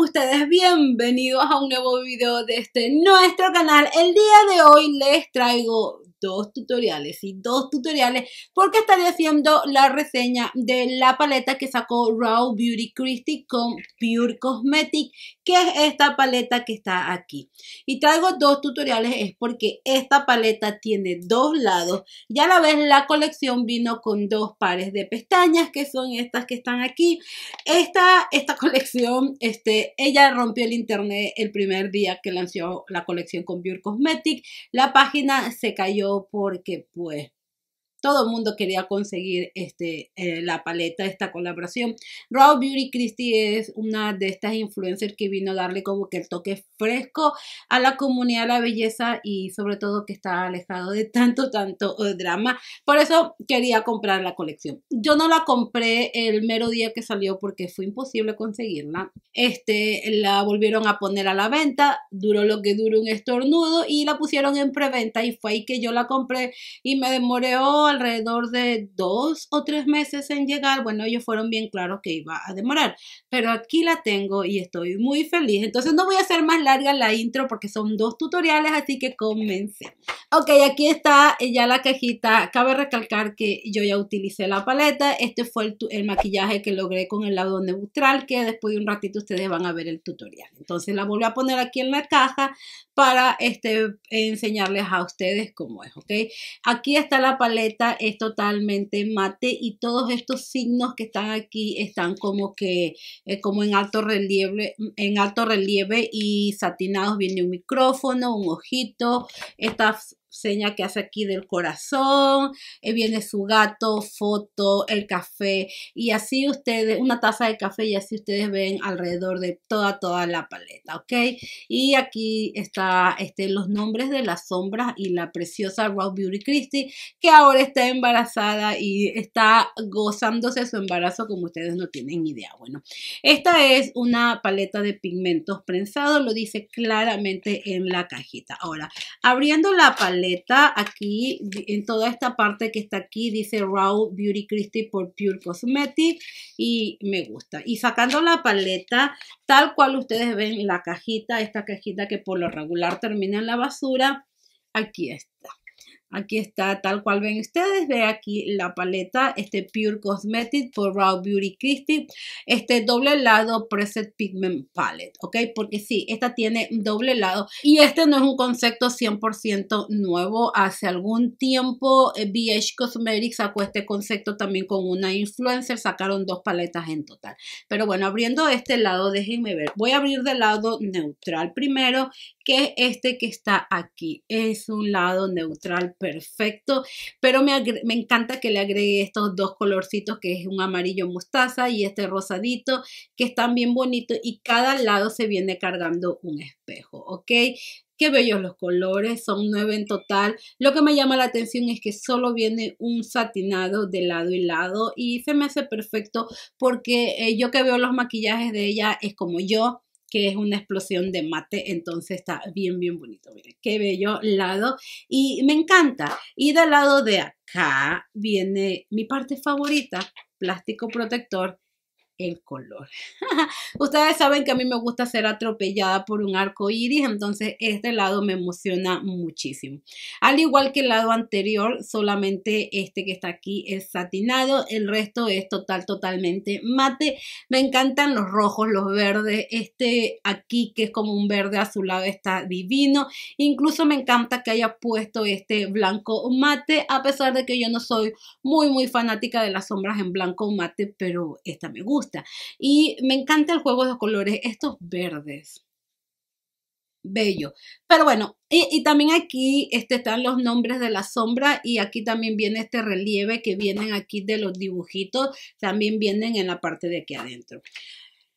ustedes bienvenidos a un nuevo video de este nuestro canal. El día de hoy les traigo dos tutoriales y dos tutoriales porque estaré haciendo la reseña de la paleta que sacó Raw Beauty Christie con Pure Cosmetic, que es esta paleta que está aquí. Y traigo dos tutoriales es porque esta paleta tiene dos lados y a la vez la colección vino con dos pares de pestañas que son estas que están aquí. Esta, esta colección, este, ella rompió el internet el primer día que lanzó la colección con Pure Cosmetic. La página se cayó porque pues todo el mundo quería conseguir este, eh, la paleta esta colaboración. Raw Beauty Christie es una de estas influencers que vino a darle como que el toque fresco a la comunidad de la belleza y sobre todo que está alejado de tanto, tanto eh, drama. Por eso quería comprar la colección. Yo no la compré el mero día que salió porque fue imposible conseguirla. Este, la volvieron a poner a la venta, duró lo que duró un estornudo y la pusieron en preventa y fue ahí que yo la compré y me demoreó... Oh, alrededor de dos o tres meses en llegar. Bueno, ellos fueron bien claros que iba a demorar, pero aquí la tengo y estoy muy feliz. Entonces no voy a hacer más larga la intro porque son dos tutoriales, así que comencé. Ok, aquí está eh, ya la cajita. Cabe recalcar que yo ya utilicé la paleta. Este fue el, maquillaje que logré con el lado neutral, que después de un ratito ustedes van a ver el tutorial. Entonces la volví a poner aquí en la caja para este, enseñarles a ustedes cómo es, ¿ok? Aquí está la paleta es totalmente mate y todos estos signos que están aquí están como que eh, como en alto relieve, en alto relieve y satinados viene un micrófono, un ojito, estas seña que hace aquí del corazón, eh, viene su gato, foto, el café y así ustedes, una taza de café y así ustedes ven alrededor de toda, toda la paleta, ¿ok? Y aquí están este, los nombres de las sombras y la preciosa Raw Beauty Christie que ahora está embarazada y está gozándose su embarazo como ustedes no tienen idea. Bueno, esta es una paleta de pigmentos prensados, lo dice claramente en la cajita. Ahora, abriendo la paleta, Aquí, en toda esta parte que está aquí, dice Raw Beauty Christie por Pure Cosmetic y me gusta. Y sacando la paleta, tal cual ustedes ven la cajita, esta cajita que por lo regular termina en la basura, aquí está. Aquí está tal cual ven ustedes. Ve aquí la paleta, este Pure Cosmetic por Raw Beauty Christie. Este doble lado Preset Pigment Palette, ¿ok? Porque sí, esta tiene doble lado. Y este no es un concepto 100% nuevo. Hace algún tiempo BH eh, Cosmetics sacó este concepto también con una influencer. Sacaron dos paletas en total. Pero bueno, abriendo este lado, déjenme ver. Voy a abrir del lado neutral primero, que es este que está aquí. Es un lado neutral perfecto, pero me, encanta que le agregue estos dos colorcitos, que es un amarillo mostaza y este rosadito, que están bien bonitos y cada lado se viene cargando un espejo, ¿ok? Qué bellos los colores, son nueve en total. Lo que me llama la atención es que solo viene un satinado de lado y lado y se me hace perfecto porque eh, yo que veo los maquillajes de ella es como yo, que es una explosión de mate, entonces está bien, bien bonito. Miren, qué bello lado y me encanta. Y del lado de acá viene mi parte favorita, plástico protector el color. Ustedes saben que a mí me gusta ser atropellada por un arco iris, entonces este lado me emociona muchísimo. Al igual que el lado anterior, solamente este que está aquí es satinado, el resto es total, totalmente mate. Me encantan los rojos, los verdes, este aquí que es como un verde azulado está divino. Incluso me encanta que haya puesto este blanco mate, a pesar de que yo no soy muy, muy fanática de las sombras en blanco mate, pero esta me gusta. Y me encanta el juego de colores, estos verdes. Bello. Pero bueno, y, también aquí este, están los nombres de la sombra y aquí también viene este relieve que vienen aquí de los dibujitos, también vienen en la parte de aquí adentro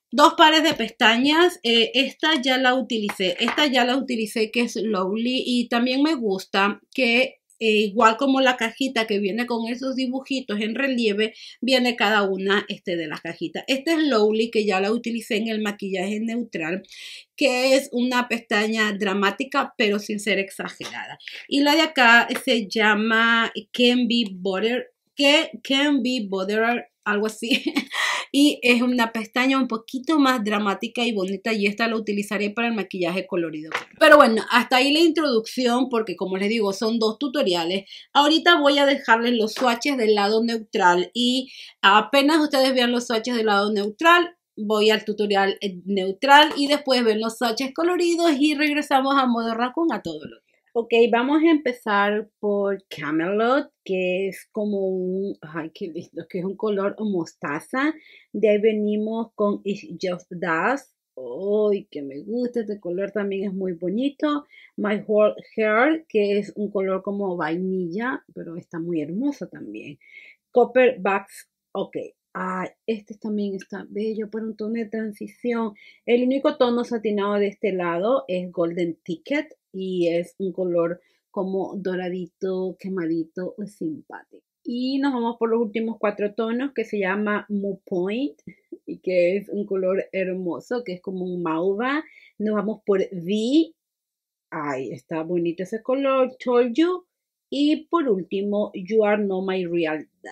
dos pares de pestañas. Eh, esta ya la utilicé. Esta ya la utilicé que es Lovely y también me gusta que eh, igual como la cajita que viene con esos dibujitos en relieve, viene cada una este, de las cajitas. Esta es Lowly, que ya la utilicé en el maquillaje neutral, que es una pestaña dramática, pero sin ser exagerada. Y la de acá se llama Can Be Butter, que Can Be Butter, algo así. y es una pestaña un poquito más dramática y bonita y esta la utilizaré para el maquillaje colorido. Pero bueno, hasta ahí la introducción porque como les digo son dos tutoriales. Ahorita voy a dejarles los swatches del lado neutral y apenas ustedes vean los swatches del lado neutral voy al tutorial eh, neutral y después ven los swatches coloridos y regresamos a modo raccoon a todos lo Ok, vamos a empezar por Camelot, que es como un, ay, qué lindo, que es un color mostaza. De ahí venimos con It's Just Does, Ay, que me gusta, este color también es muy bonito. My Whole Hair, que es un color como vainilla, pero está muy hermoso también. Copper Bugs, ok. Ah, este también está bello para un tono de transición. El único tono satinado de este lado es Golden Ticket y es un color como doradito, quemadito, pues, simpático. Y nos vamos por los últimos cuatro tonos que se llama Mo Point y que es un color hermoso, que es como un mauva. Nos vamos por V. Ay, está bonito ese color. Told You. Y por último, You Are Not My Real Dad.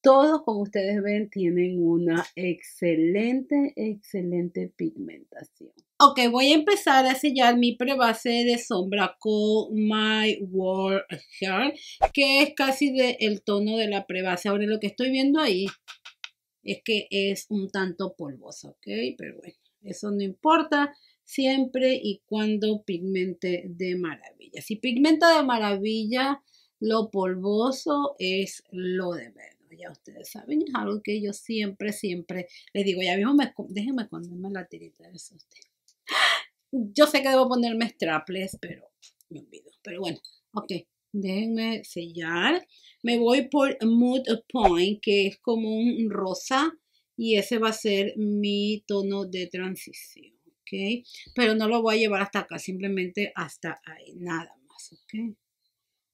Todos, como ustedes ven, tienen una excelente, excelente pigmentación. Ok, voy a empezar a sellar mi prebase de sombra con My World Hair, que es casi del tono de la prebase. Ahora lo que estoy viendo ahí es que es un tanto polvoso, ok, pero bueno, eso no importa siempre y cuando pigmente de maravilla. Si pigmenta de maravilla, lo polvoso es lo de menos. Ya ustedes saben, es algo que yo siempre, siempre les digo. Ya mismo, me, déjenme esconderme la tirita de eso. Yo sé que debo ponerme strapless, pero me olvido. Pero bueno, ok. Déjenme sellar. Me voy por Mood Point, que es como un rosa. Y ese va a ser mi tono de transición. ¿ok? Pero no lo voy a llevar hasta acá, simplemente hasta ahí, nada más, ¿ok?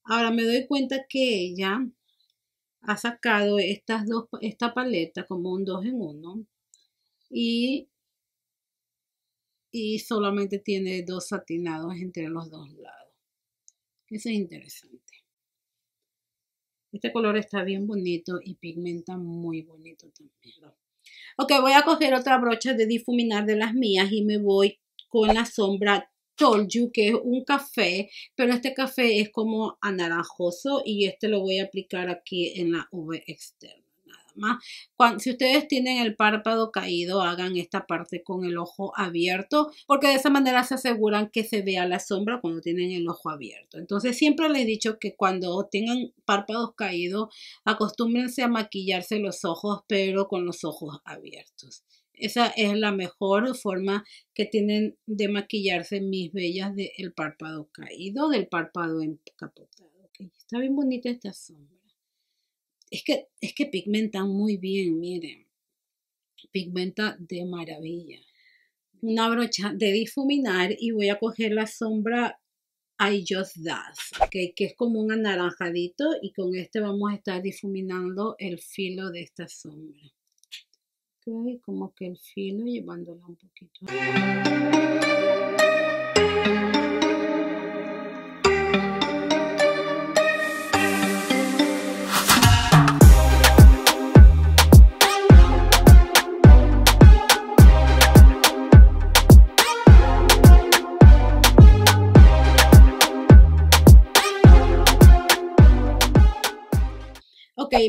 Ahora me doy cuenta que ella ha sacado estas dos, esta paleta como un 2 en 1 y y solamente tiene dos satinados entre los dos lados. Eso es interesante. Este color está bien bonito y pigmenta muy bonito también. Ok, voy a coger otra brocha de difuminar de las mías y me voy con la sombra Told You, que es un café, pero este café es como anaranjoso y este lo voy a aplicar aquí en la V externa si ustedes tienen el párpado caído, hagan esta parte con el ojo abierto, porque de esa manera se aseguran que se vea la sombra cuando tienen el ojo abierto. Entonces siempre les he dicho que cuando tengan párpados caídos, acostúmbrense a maquillarse los ojos, pero con los ojos abiertos. Esa es la mejor forma que tienen de maquillarse mis bellas del párpado caído, del párpado encapotado. Está bien bonita esta sombra. Es que, es que pigmentan muy bien, miren. Pigmenta de maravilla. Una brocha de difuminar y voy a coger la sombra I Just does que es como un anaranjadito y con este vamos a estar difuminando el filo de esta sombra. ¿Okay? Como que el filo llevándola un poquito.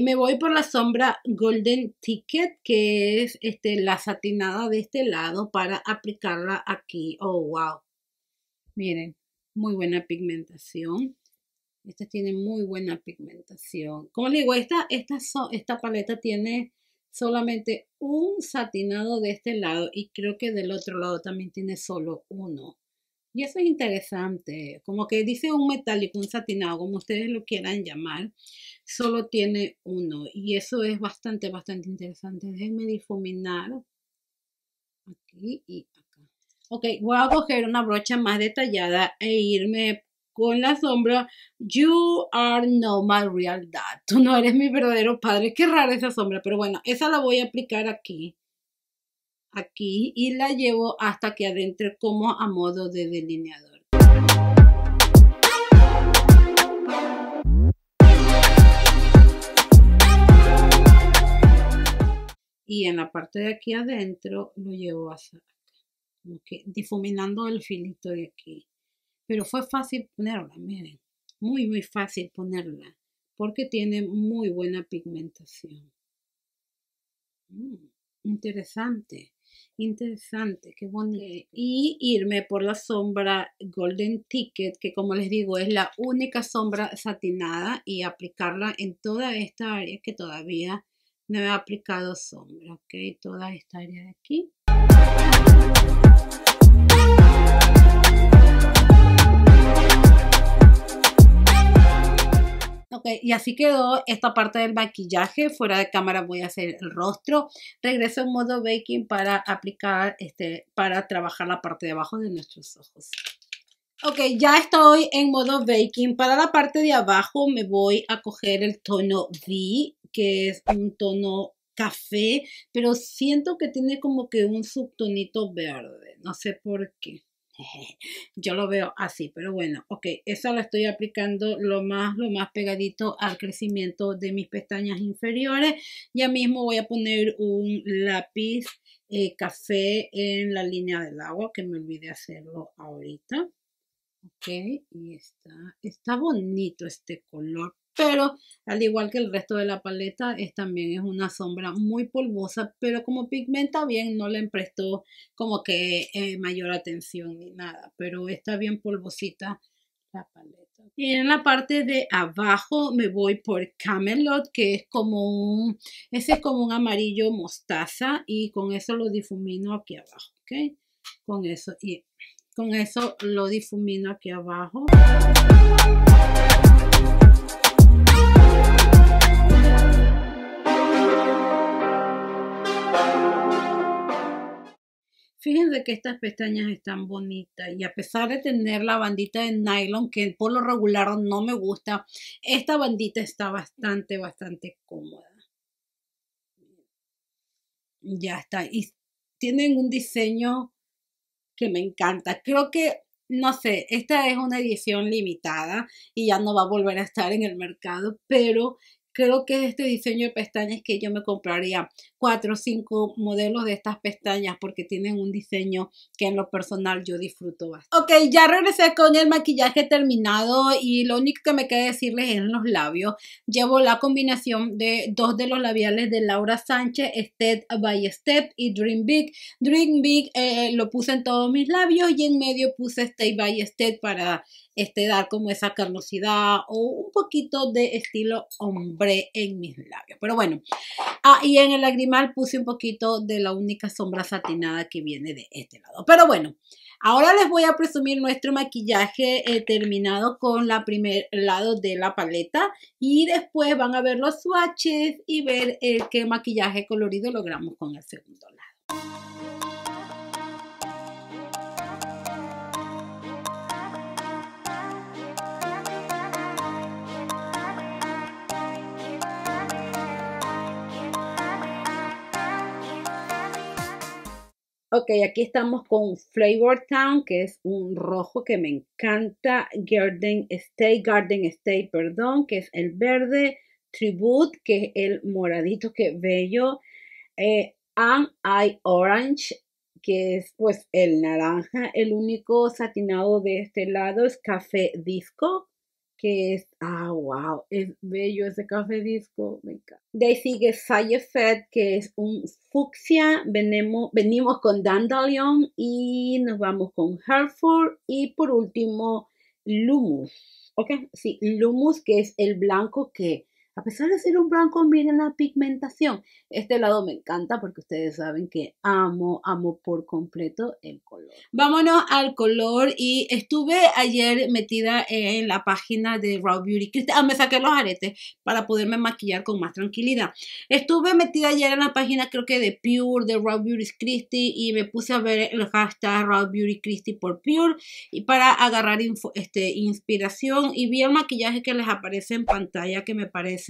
me voy por la sombra Golden Ticket, que es este, la satinada de este lado para aplicarla aquí. Oh, wow. Miren, muy buena pigmentación. Esta tiene muy buena pigmentación. Como les digo, esta, esta, esta paleta tiene solamente un satinado de este lado y creo que del otro lado también tiene solo uno. Y eso es interesante, como que dice un metálico, un satinado, como ustedes lo quieran llamar, solo tiene uno. Y eso es bastante, bastante interesante. Déjenme difuminar aquí y acá. Ok, voy a coger una brocha más detallada e irme con la sombra, you are no my real dad. Tú no eres mi verdadero padre. Qué rara esa sombra, pero bueno, esa la voy a aplicar aquí aquí y la llevo hasta que adentro como a modo de delineador. Y en la parte de aquí adentro lo llevo hasta acá, como que difuminando el filito de aquí. Pero fue fácil ponerla, miren, muy muy fácil ponerla, porque tiene muy buena pigmentación. Mm, interesante. Interesante, qué bonito. Y irme por la sombra Golden Ticket, que como les digo es la única sombra satinada y aplicarla en toda esta área que todavía no he aplicado sombra, ok, toda esta área de aquí. Ok, y así quedó esta parte del maquillaje. Fuera de cámara voy a hacer el rostro. Regreso en modo baking para aplicar, este, para trabajar la parte de abajo de nuestros ojos. Ok, ya estoy en modo baking. Para la parte de abajo me voy a coger el tono V, que es un tono café, pero siento que tiene como que un subtonito verde. No sé por qué. Yo lo veo así, pero bueno, ok, esa la estoy aplicando lo más, lo más pegadito al crecimiento de mis pestañas inferiores. Ya mismo voy a poner un lápiz eh, café en la línea del agua, que me olvidé hacerlo ahorita. Ok, y está, está bonito este color pero al igual que el resto de la paleta, es, también es una sombra muy polvosa, pero como pigmenta bien, no le prestó como que eh, mayor atención ni nada, pero está bien polvosita la paleta. Y en la parte de abajo me voy por Camelot, que es como un, ese es como un amarillo mostaza y con eso lo difumino aquí abajo, ¿ok? Con eso, y con eso lo difumino aquí abajo. Fíjense que estas pestañas están bonitas y a pesar de tener la bandita de nylon que por lo regular no me gusta, esta bandita está bastante, bastante cómoda. Ya está. Y tienen un diseño que me encanta. Creo que, no sé, esta es una edición limitada y ya no va a volver a estar en el mercado, pero creo que este diseño de pestañas que yo me compraría cuatro o cinco modelos de estas pestañas porque tienen un diseño que en lo personal yo disfruto bastante. Ok, ya regresé con el maquillaje terminado y lo único que me queda decirles es en los labios. Llevo la combinación de dos de los labiales de Laura Sánchez, Step by Step y Dream Big. Dream Big eh, lo puse en todos mis labios y en medio puse Step by Step para este, dar como esa carnosidad o un poquito de estilo hombre en mis labios. Pero bueno, ah, y en el lagrimal puse un poquito de la única sombra satinada que viene de este lado. Pero bueno, ahora les voy a presumir nuestro maquillaje eh, terminado con la primer lado de la paleta y después van a ver los swatches y ver el eh, qué maquillaje colorido logramos con el segundo lado. Ok, aquí estamos con Flavor Town, que es un rojo que me encanta. Garden State, Garden State, perdón, que es el verde. Tribute, que es el moradito, que bello. Eh, And I Orange, que es pues el naranja. El único satinado de este lado es Café Disco que es, ah, wow, es bello ese café disco, me encanta. De ahí sigue Effect, que es un fucsia, venimos, venimos con Dandelion y nos vamos con Hereford y por último Lumus, ok, sí, Lumus que es el blanco que a pesar de ser un blanco, miren la pigmentación, este lado me encanta porque ustedes saben que amo, amo por completo el color. Vámonos al color y estuve ayer metida en la página de Raw Beauty. Ah, me saqué los aretes para poderme maquillar con más tranquilidad. Estuve metida ayer en la página creo que de Pure, de Raw Beauty Christie y me puse a ver el hashtag Raw Beauty Christie por Pure y para agarrar este, inspiración y vi el maquillaje que les aparece en pantalla que me parece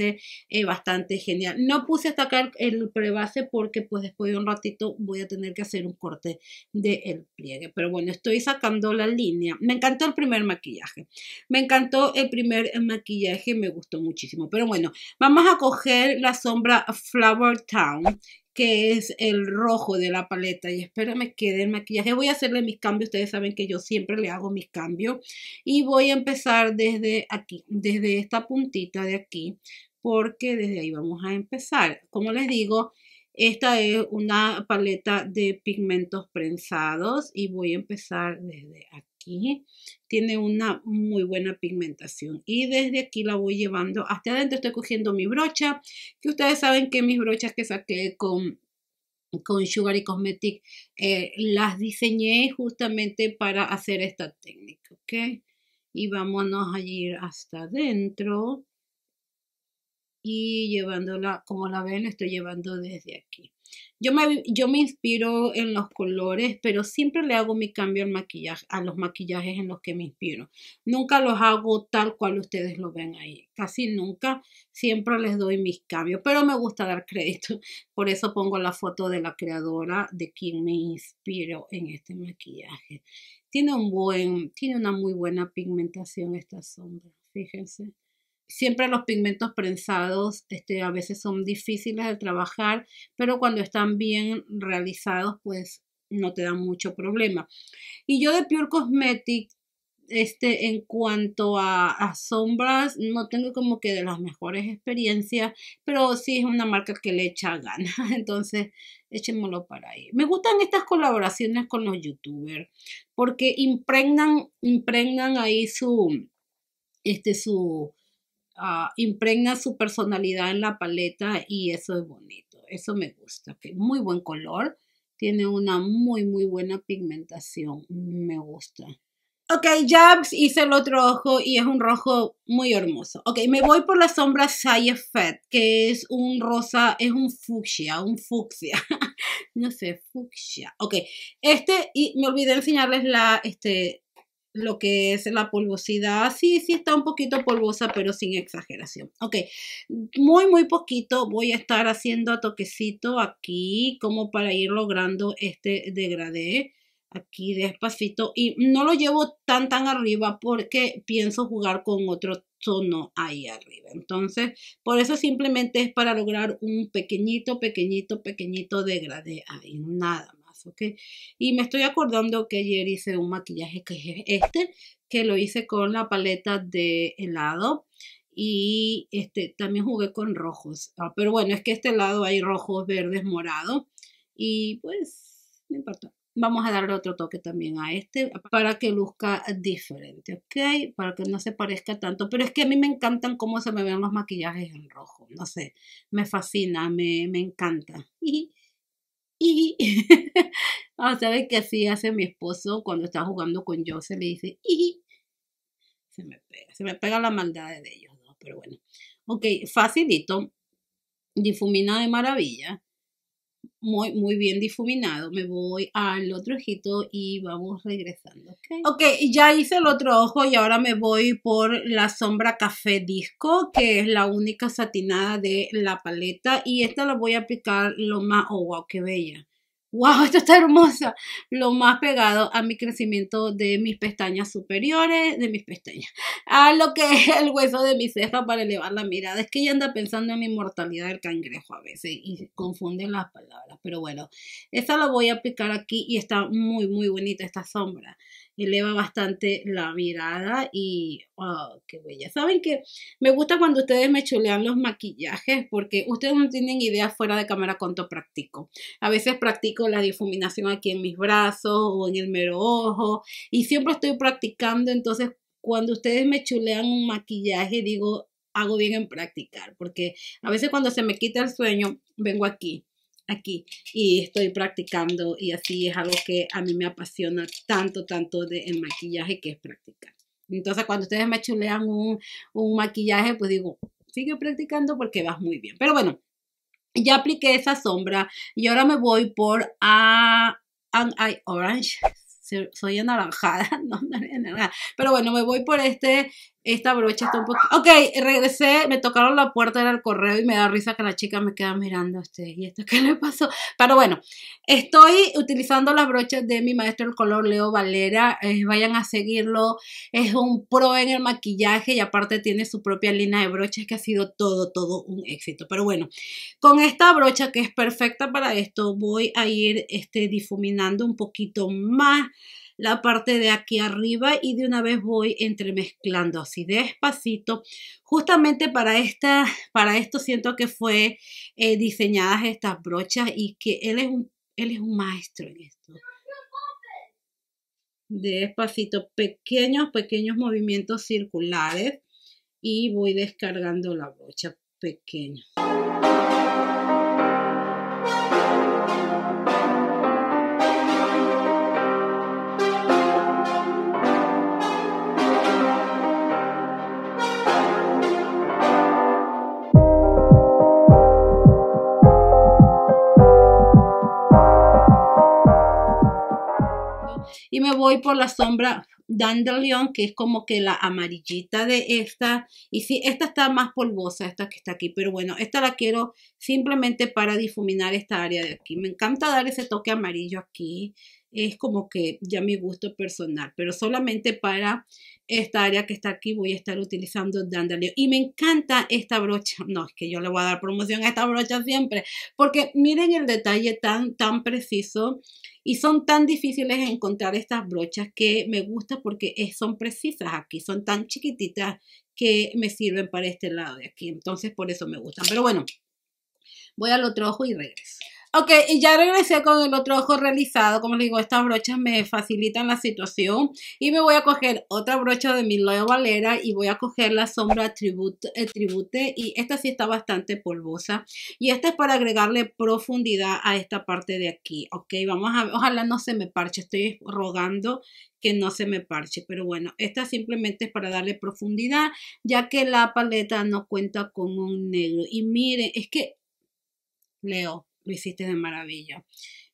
eh, bastante genial. No puse hasta acá el prebase porque pues después de un ratito voy a tener que hacer un corte del el pliegue. Pero bueno, estoy sacando la línea. Me encantó el primer maquillaje. Me encantó el primer maquillaje, me gustó muchísimo. Pero bueno, vamos a coger la sombra Flower Town que es el rojo de la paleta y espérame me quede el maquillaje. Voy a hacerle mis cambios, ustedes saben que yo siempre le hago mis cambios y voy a empezar desde aquí, desde esta puntita de aquí porque desde ahí vamos a empezar. Como les digo, esta es una paleta de pigmentos prensados y voy a empezar desde aquí. Tiene una muy buena pigmentación y desde aquí la voy llevando hasta adentro. Estoy cogiendo mi brocha, que ustedes saben que mis brochas que saqué con con Sugar y Cosmetic eh, las diseñé justamente para hacer esta técnica, ¿ok? Y vámonos a ir hasta adentro y llevándola como la ven, estoy llevando desde aquí. Yo me, yo me inspiro en los colores, pero siempre le hago mi cambio al maquillaje, a los maquillajes en los que me inspiro. Nunca los hago tal cual ustedes lo ven ahí. Casi nunca. Siempre les doy mis cambios, pero me gusta dar crédito. Por eso pongo la foto de la creadora de quien me inspiro en este maquillaje. Tiene, un buen, tiene una muy buena pigmentación esta sombra. Fíjense. Siempre los pigmentos prensados este, a veces son difíciles de trabajar, pero cuando están bien realizados, pues no te dan mucho problema. Y yo de Pure Cosmetic, este, en cuanto a, a, sombras, no tengo como que de las mejores experiencias, pero sí es una marca que le echa ganas, entonces échémoslo para ahí. Me gustan estas colaboraciones con los youtubers, porque impregnan, impregnan ahí su, este, su, Ah, impregna su personalidad en la paleta y eso es bonito, eso me gusta. Muy buen color, tiene una muy, muy buena pigmentación, me gusta. Ok, ya hice el otro ojo y es un rojo muy hermoso. Ok, me voy por la sombra side effect que es un rosa, es un fucsia, un fucsia. no sé, fucsia. Ok, este, y me olvidé enseñarles la, este, lo que es la polvosidad. Sí, sí está un poquito polvosa, pero sin exageración. Ok, muy, muy poquito voy a estar haciendo a toquecito aquí como para ir logrando este degradé aquí despacito y no lo llevo tan tan arriba porque pienso jugar con otro tono ahí arriba entonces por eso simplemente es para lograr un pequeñito pequeñito pequeñito degradé ahí nada ¿ok? Y me estoy acordando que ayer hice un maquillaje que es este, que lo hice con la paleta de helado y este, también jugué con rojos. Ah, pero bueno, es que este lado hay rojos, verdes, morado y pues no importa. Vamos a darle otro toque también a este para que luzca diferente, ¿ok? Para que no se parezca tanto. Pero es que a mí me encantan cómo se me ven los maquillajes en rojo. No sé, me fascina, me, me encanta. Y y ah, ¿sabes qué así hace mi esposo cuando está jugando con yo? Se le dice, y se me pega, se me pega la maldad de ellos, Pero bueno, ok, facilito, difumina de maravilla muy, muy bien difuminado. Me voy al otro ojito y vamos regresando. ¿okay? ok, ya hice el otro ojo y ahora me voy por la sombra café disco, que es la única satinada de la paleta. Y esta la voy a aplicar lo más, oh wow, qué bella wow, esto está hermoso, lo más pegado a mi crecimiento de mis pestañas superiores, de mis pestañas, a lo que es el hueso de mi ceja para elevar la mirada. Es que ella anda pensando en la inmortalidad del cangrejo a veces y confunde las palabras, pero bueno, esta la voy a aplicar aquí y está muy, muy bonita esta sombra eleva bastante la mirada y qué bella. Saben que me gusta cuando ustedes me chulean los maquillajes porque ustedes no tienen idea fuera de cámara cuánto practico. A veces practico la difuminación aquí en mis brazos o en el mero ojo y siempre estoy practicando, entonces cuando ustedes me chulean un maquillaje digo hago bien en practicar porque a veces cuando se me quita el sueño vengo aquí aquí y estoy practicando y así es algo que a mí me apasiona tanto, tanto de el maquillaje que es practicar. Entonces cuando ustedes me chulean un, un maquillaje, pues digo, sigue practicando porque vas muy bien. Pero bueno, ya apliqué esa sombra y ahora me voy por a ah, Eye Orange. Soy anaranjada, no, no, no, pero bueno, me voy por este esta brocha está un poco... Ok, regresé, me tocaron la puerta del correo y me da risa que la chica me queda mirando a este, ¿Y esto qué le pasó? Pero bueno, estoy utilizando las brochas de mi maestro el color, Leo Valera. Eh, vayan a seguirlo. Es un pro en el maquillaje y aparte tiene su propia línea de brochas que ha sido todo, todo un éxito. Pero bueno, con esta brocha que es perfecta para esto, voy a ir este, difuminando un poquito más la parte de aquí arriba y de una vez voy entremezclando así despacito. Justamente para, esta, para esto siento que fue eh, diseñadas estas brochas y que él es un, él es un maestro en esto. Despacito, pequeños, pequeños movimientos circulares y voy descargando la brocha pequeña. me voy por la sombra Dandelion, que es como que la amarillita de esta. Y sí, esta está más polvosa, esta que está aquí. Pero bueno, esta la quiero simplemente para difuminar esta área de aquí. Me encanta dar ese toque amarillo aquí. Es como que ya mi gusto personal, pero solamente para esta área que está aquí voy a estar utilizando Dandelion. Y me encanta esta brocha. No, es que yo le voy a dar promoción a esta brocha siempre. Porque miren el detalle tan, tan preciso. Y son tan difíciles encontrar estas brochas que me gusta porque son precisas aquí. Son tan chiquititas que me sirven para este lado de aquí. Entonces por eso me gustan. Pero bueno, voy al otro ojo y regreso. Ok, y ya regresé con el otro ojo realizado. Como les digo, estas brochas me facilitan la situación. Y me voy a coger otra brocha de mi Loya Valera y voy a coger la sombra eh, tribute y esta sí está bastante polvosa. Y esta es para agregarle profundidad a esta parte de aquí. Ok, vamos a ver. Ojalá no se me parche. Estoy rogando que no se me parche. Pero bueno, esta simplemente es para darle profundidad, ya que la paleta no cuenta con un negro. Y miren, es que... Leo, lo hiciste de maravilla.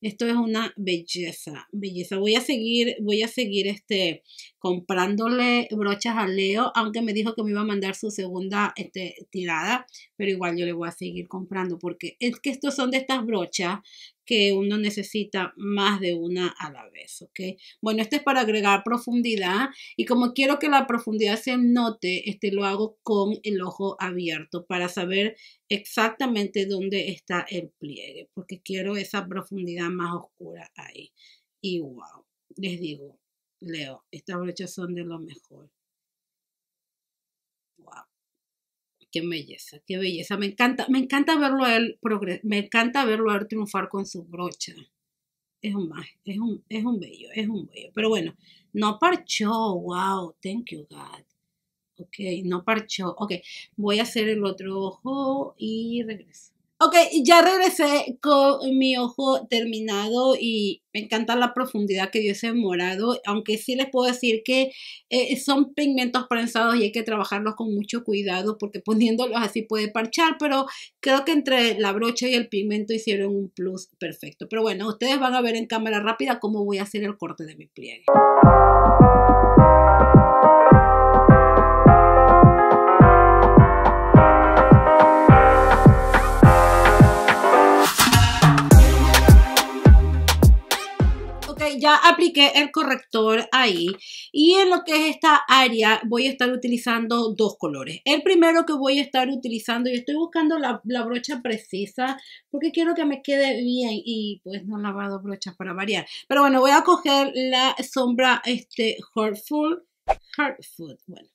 Esto es una belleza, belleza. Voy a seguir, voy a seguir este, comprándole brochas a Leo, aunque me dijo que me iba a mandar su segunda este, tirada, pero igual yo le voy a seguir comprando porque es que estos son de estas brochas que uno necesita más de una a la vez, ¿ok? Bueno, este es para agregar profundidad y como quiero que la profundidad se note, este lo hago con el ojo abierto para saber exactamente dónde está el pliegue, porque quiero esa profundidad más oscura ahí. Y wow, les digo, Leo, estas brochas son de lo mejor. qué belleza, qué belleza. Me encanta, me encanta verlo a él me encanta verlo a triunfar con su brocha. Es un es un, es un bello, es un bello. Pero bueno, no parchó, wow, thank you God. Ok, no parchó. Ok, voy a hacer el otro ojo y regreso. Ok, ya regresé con mi ojo terminado y me encanta la profundidad que dio ese morado, aunque sí les puedo decir que eh, son pigmentos prensados y hay que trabajarlos con mucho cuidado porque poniéndolos así puede parchar, pero creo que entre la brocha y el pigmento hicieron un plus perfecto. Pero bueno, ustedes van a ver en cámara rápida cómo voy a hacer el corte de mi pliegue. ya apliqué el corrector ahí y en lo que es esta área voy a estar utilizando dos colores. El primero que voy a estar utilizando, y estoy buscando la, brocha precisa porque quiero que me quede bien y pues no lavado brochas para variar. Pero bueno, voy a coger la sombra este Heartful, Heartful, bueno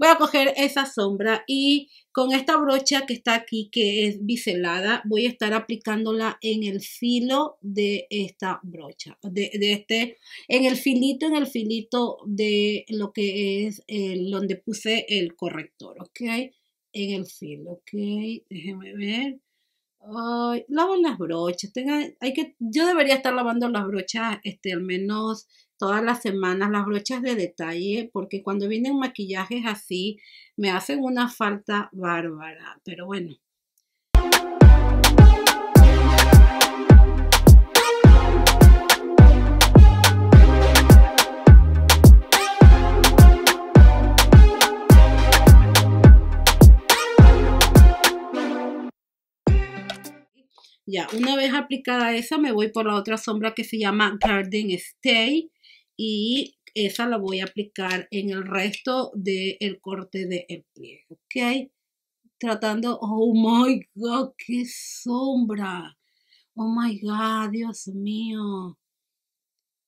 Voy a coger esa sombra y con esta brocha que está aquí, que es biselada, voy a estar aplicándola en el filo de esta brocha, de, este, en el filito, en el filito de lo que es donde puse el corrector, ¿ok? En el filo, ¿ok? Déjenme ver. Ay, lavan las brochas, tengan, hay que, yo debería estar lavando las brochas este, al menos todas las semanas las brochas de detalle, porque cuando vienen maquillajes así me hacen una falta bárbara, pero bueno. Ya, una vez aplicada esa, me voy por la otra sombra que se llama Garden Stay y esa la voy a aplicar en el resto del el corte del de pliegue, ¿ok? Tratando, oh my god, qué sombra, oh my god, Dios mío,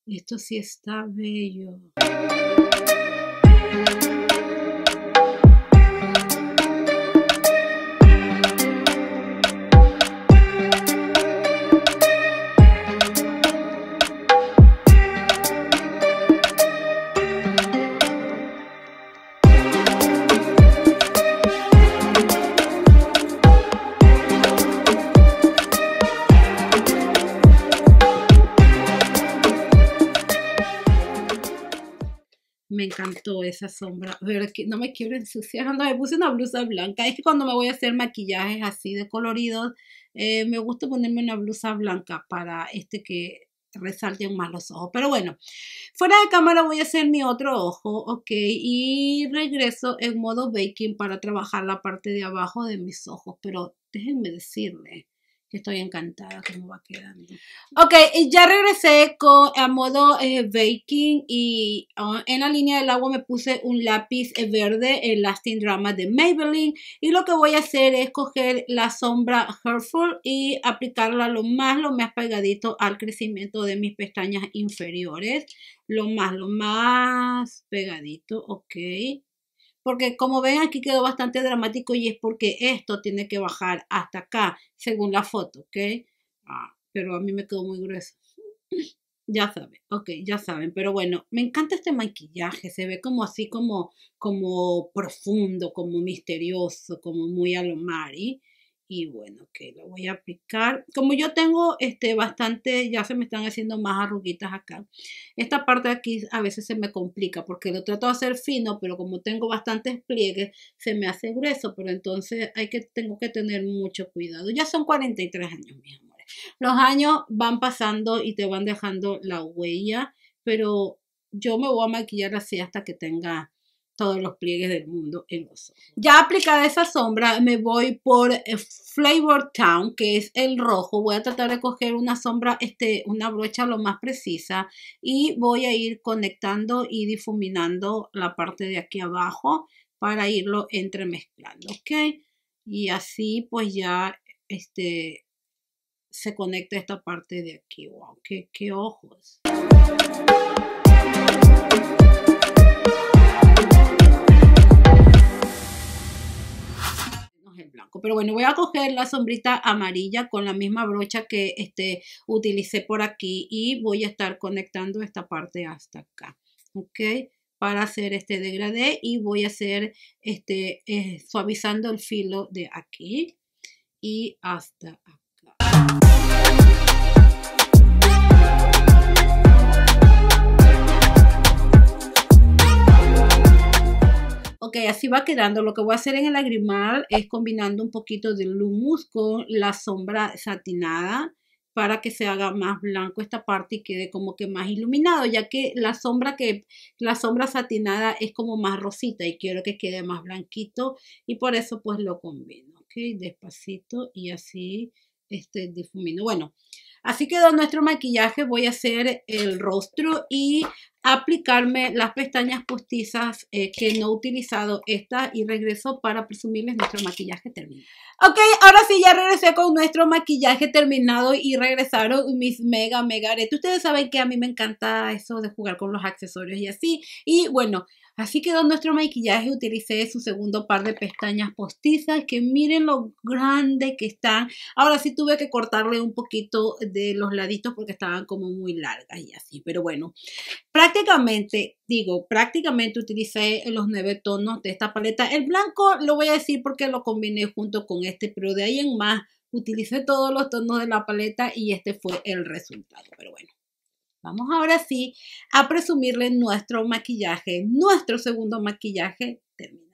esto sí está bello. sombra. Pero que no me quiero ensuciar. me puse una blusa blanca, es que cuando me voy a hacer maquillajes así de coloridos, eh, me gusta ponerme una blusa blanca para este que resalten más los ojos. Pero bueno, fuera de cámara voy a hacer mi otro ojo, ok, y regreso en modo baking para trabajar la parte de abajo de mis ojos. Pero déjenme decirles Estoy encantada cómo va quedando. Ok, ya regresé a modo eh, baking y ah, en la línea del agua me puse un lápiz eh, verde, el Lasting Drama de Maybelline. Y lo que voy a hacer es coger la sombra Herful y aplicarla lo más, lo más pegadito al crecimiento de mis pestañas inferiores. Lo más, lo más pegadito, ok porque como ven aquí quedó bastante dramático y es porque esto tiene que bajar hasta acá según la foto, ¿ok? Ah, pero a mí me quedó muy grueso. Ya saben, ok, ya saben, pero bueno, me encanta este maquillaje, se ve como así como, como profundo, como misterioso, como muy a lo Mari y bueno, que lo voy a aplicar. Como yo tengo este bastante, ya se me están haciendo más arruguitas acá. Esta parte de aquí a veces se me complica porque lo trato de hacer fino, pero como tengo bastantes pliegues, se me hace grueso, pero entonces hay que, tengo que tener mucho cuidado. Ya son 43 años, mis amores. Los años van pasando y te van dejando la huella, pero yo me voy a maquillar así hasta que tenga todos los pliegues del mundo en los ojos. Ya aplicada esa sombra, me voy por eh, Flavor Town, que es el rojo. Voy a tratar de coger una sombra, este, una brocha lo más precisa y voy a ir conectando y difuminando la parte de aquí abajo para irlo entremezclando, ¿ok? Y así pues ya este se conecta esta parte de aquí. ¡Wow! ¡Qué, qué ojos! el blanco. Pero bueno, voy a coger la sombrita amarilla con la misma brocha que este, utilicé por aquí y voy a estar conectando esta parte hasta acá. ¿Ok? Para hacer este degradé y voy a hacer este, eh, suavizando el filo de aquí y hasta acá. Ok, así va quedando. Lo que voy a hacer en el lagrimal es combinando un poquito de lumus con la sombra satinada para que se haga más blanco esta parte y quede como que más iluminado, ya que la sombra que la sombra satinada es como más rosita y quiero que quede más blanquito y por eso pues lo combino, ok, despacito y así este difumino. Bueno, Así quedó nuestro maquillaje. Voy a hacer el rostro y aplicarme las pestañas postizas eh, que no he utilizado esta y regreso para presumirles nuestro maquillaje terminado. Ok, ahora sí ya regresé con nuestro maquillaje terminado y regresaron mis mega mega Ustedes saben que a mí me encanta eso de jugar con los accesorios y así. Y bueno, Así quedó nuestro maquillaje, utilicé su segundo par de pestañas postizas, que miren lo grande que están. Ahora sí tuve que cortarle un poquito de los laditos porque estaban como muy largas y así, pero bueno, prácticamente, digo, prácticamente utilicé los nueve tonos de esta paleta. El blanco lo voy a decir porque lo combiné junto con este, pero de ahí en más utilicé todos los tonos de la paleta y este fue el resultado, pero bueno. Vamos ahora sí a presumirle nuestro maquillaje, nuestro segundo maquillaje terminado.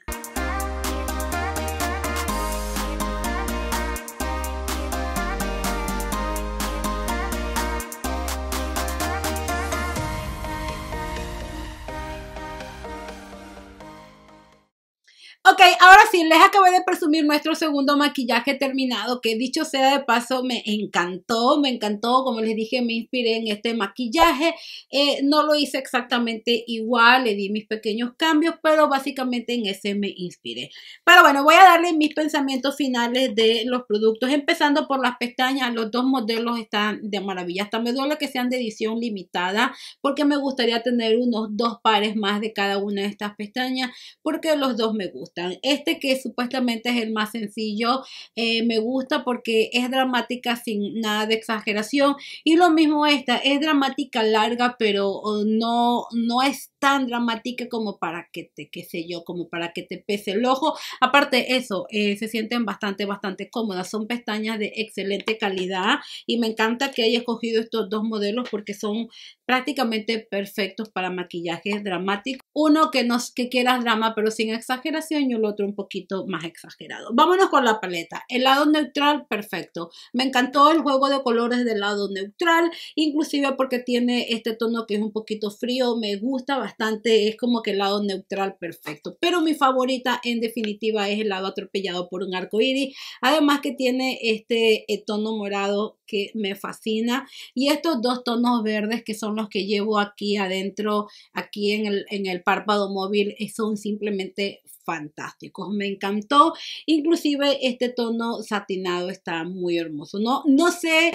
Ok, ahora sí, les acabé de presumir nuestro segundo maquillaje terminado, que dicho sea de paso, me encantó, me encantó, como les dije, me inspiré en este maquillaje, eh, no lo hice exactamente igual, le di mis pequeños cambios, pero básicamente en ese me inspiré. Pero bueno, voy a darle mis pensamientos finales de los productos, empezando por las pestañas, los dos modelos están de maravilla, hasta me duele que sean de edición limitada, porque me gustaría tener unos dos pares más de cada una de estas pestañas, porque los dos me gustan. Este que supuestamente es el más sencillo, eh, me gusta porque es dramática sin nada de exageración. Y lo mismo esta, es dramática larga, pero oh, no, no es tan dramática como para que te, qué sé yo, como para que te pese el ojo. Aparte eso, eh, se sienten bastante, bastante cómodas. Son pestañas de excelente calidad y me encanta que haya escogido estos dos modelos porque son prácticamente perfectos para maquillajes dramáticos. Uno que, nos, que quieras drama pero sin exageración y el otro un poquito más exagerado. Vámonos con la paleta. El lado neutral, perfecto. Me encantó el juego de colores del lado neutral, inclusive porque tiene este tono que es un poquito frío, me gusta bastante bastante, es como que el lado neutral perfecto. Pero mi favorita en definitiva es el lado atropellado por un arco iris. Además que tiene este eh, tono morado que me fascina. Y estos dos tonos verdes que son los que llevo aquí adentro, aquí en el, en el párpado móvil, eh, son simplemente fantásticos. Me encantó. Inclusive este tono satinado está muy hermoso. No, no sé,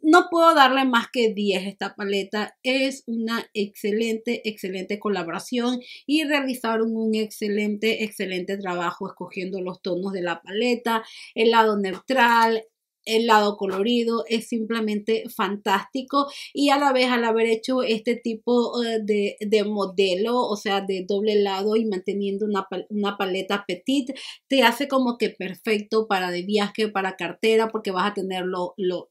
no puedo darle más que 10 esta paleta. Es una excelente, excelente colaboración y realizaron un excelente, excelente trabajo escogiendo los tonos de la paleta, el lado neutral, el lado colorido es simplemente fantástico y a la vez al haber hecho este tipo eh, de, modelo, o sea, de doble lado y manteniendo una, paleta petit, te hace como que perfecto para de viaje, para cartera, porque vas a tener los dos,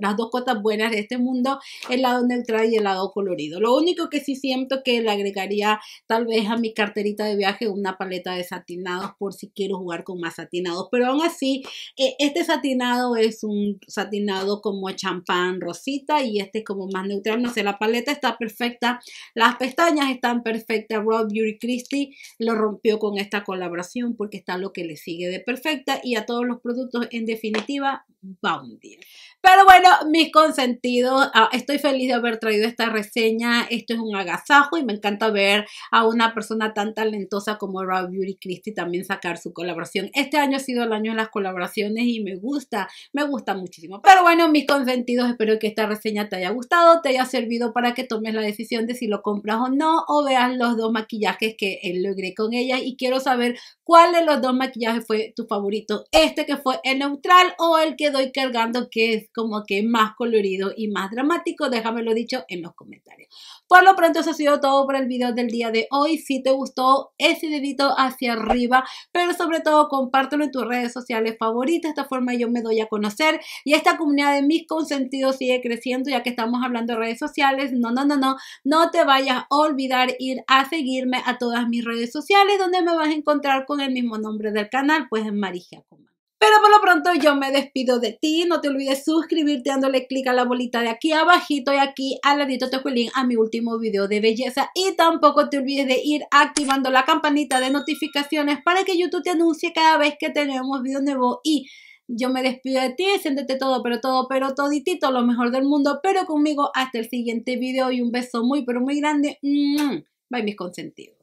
las dos cuotas buenas de este mundo, el lado neutral y el lado colorido. Lo único que sí siento que le agregaría tal vez a mi carterita de viaje una paleta de satinados por si quiero jugar con más satinados, pero aún así, eh, este satinado es un satinado como champán rosita y este es como más neutral. No sé, la paleta está perfecta, las pestañas están perfectas. Rob Beauty Christie lo rompió con esta colaboración porque está lo que le sigue de perfecta y a todos los productos en definitiva Bounty. Pero bueno, mis consentidos, ah, estoy feliz de haber traído esta reseña. Esto es un agasajo y me encanta ver a una persona tan talentosa como Raw Beauty Christie también sacar su colaboración. Este año ha sido el año de las colaboraciones y me gusta, me gusta muchísimo. Pero bueno, mis consentidos, espero que esta reseña te haya gustado, te haya servido para que tomes la decisión de si lo compras o no, o veas los dos maquillajes que eh, logré con ella. Y quiero saber cuál de los dos maquillajes fue tu favorito, este que fue el neutral o el que Estoy cargando que es como que más colorido y más dramático, déjamelo dicho en los comentarios. Por lo pronto eso ha sido todo por el video del día de hoy, si te gustó ese dedito hacia arriba, pero sobre todo compártelo en tus redes sociales favoritas, de esta forma yo me doy a conocer y esta comunidad de mis consentidos sigue creciendo ya que estamos hablando de redes sociales, no, no, no, no, no te vayas a olvidar ir a seguirme a todas mis redes sociales donde me vas a encontrar con el mismo nombre del canal, pues en Marija pero por lo pronto yo me despido de ti. No te olvides suscribirte dándole clic a la bolita de aquí abajito y aquí al ladito te link a mi último video de belleza. Y tampoco te olvides de ir activando la campanita de notificaciones para que YouTube te anuncie cada vez que tenemos video nuevo. Y yo me despido de ti. Siéntete todo, pero todo, pero toditito, lo mejor del mundo. Pero conmigo hasta el siguiente video y un beso muy, pero muy grande. Bye, mis consentidos.